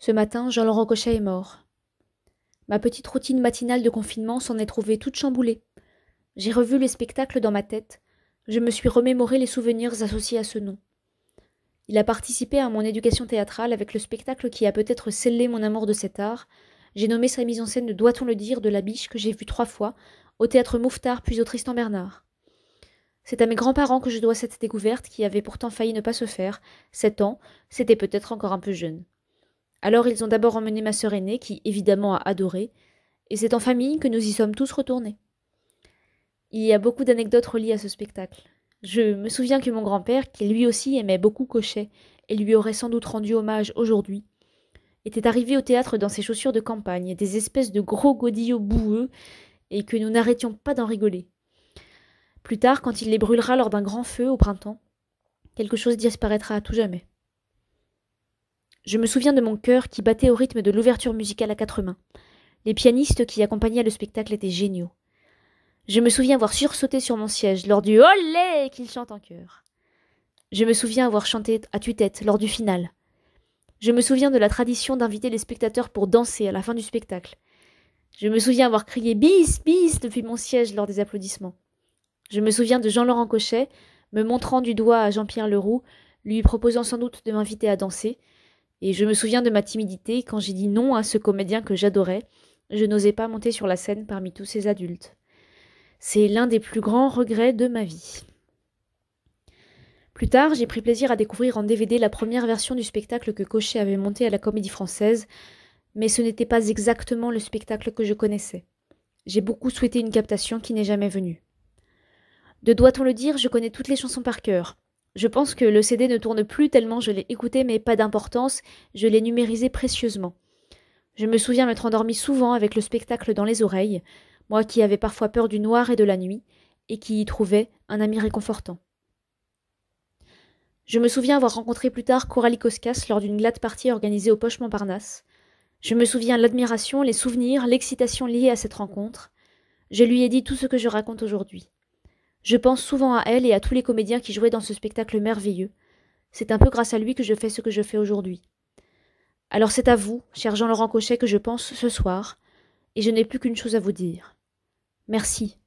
Ce matin, Jean Laurent Cochet est mort. Ma petite routine matinale de confinement s'en est trouvée toute chamboulée. J'ai revu les spectacles dans ma tête, je me suis remémoré les souvenirs associés à ce nom. Il a participé à mon éducation théâtrale avec le spectacle qui a peut-être scellé mon amour de cet art. J'ai nommé sa mise en scène Doit-on le dire de la biche que j'ai vue trois fois, au théâtre Mouffetard puis au Tristan Bernard. C'est à mes grands-parents que je dois cette découverte qui avait pourtant failli ne pas se faire. Sept ans, c'était peut-être encore un peu jeune. Alors ils ont d'abord emmené ma sœur aînée, qui évidemment a adoré, et c'est en famille que nous y sommes tous retournés. Il y a beaucoup d'anecdotes reliées à ce spectacle. Je me souviens que mon grand-père, qui lui aussi aimait beaucoup Cochet, et lui aurait sans doute rendu hommage aujourd'hui, était arrivé au théâtre dans ses chaussures de campagne, des espèces de gros godillots boueux, et que nous n'arrêtions pas d'en rigoler. Plus tard, quand il les brûlera lors d'un grand feu au printemps, quelque chose disparaîtra à tout jamais. Je me souviens de mon cœur qui battait au rythme de l'ouverture musicale à quatre mains. Les pianistes qui accompagnaient le spectacle étaient géniaux. Je me souviens avoir sursauté sur mon siège lors du Olé qu'il chante en chœur. Je me souviens avoir chanté à tue-tête lors du final. Je me souviens de la tradition d'inviter les spectateurs pour danser à la fin du spectacle. Je me souviens avoir crié bis, bis depuis mon siège lors des applaudissements. Je me souviens de Jean-Laurent Cochet me montrant du doigt à Jean-Pierre Leroux, lui proposant sans doute de m'inviter à danser, et je me souviens de ma timidité quand j'ai dit non à ce comédien que j'adorais. Je n'osais pas monter sur la scène parmi tous ces adultes. C'est l'un des plus grands regrets de ma vie. Plus tard, j'ai pris plaisir à découvrir en DVD la première version du spectacle que Cochet avait monté à la Comédie Française, mais ce n'était pas exactement le spectacle que je connaissais. J'ai beaucoup souhaité une captation qui n'est jamais venue. De doit-on le dire, je connais toutes les chansons par cœur. Je pense que le CD ne tourne plus tellement je l'ai écouté, mais pas d'importance, je l'ai numérisé précieusement. Je me souviens m'être endormi souvent avec le spectacle dans les oreilles, moi qui avais parfois peur du noir et de la nuit, et qui y trouvais un ami réconfortant. Je me souviens avoir rencontré plus tard Coralie Koskas lors d'une glade partie organisée au Poche Montparnasse. Je me souviens l'admiration, les souvenirs, l'excitation liée à cette rencontre. Je lui ai dit tout ce que je raconte aujourd'hui. Je pense souvent à elle et à tous les comédiens qui jouaient dans ce spectacle merveilleux. C'est un peu grâce à lui que je fais ce que je fais aujourd'hui. Alors c'est à vous, cher Jean-Laurent Cochet, que je pense ce soir, et je n'ai plus qu'une chose à vous dire. Merci.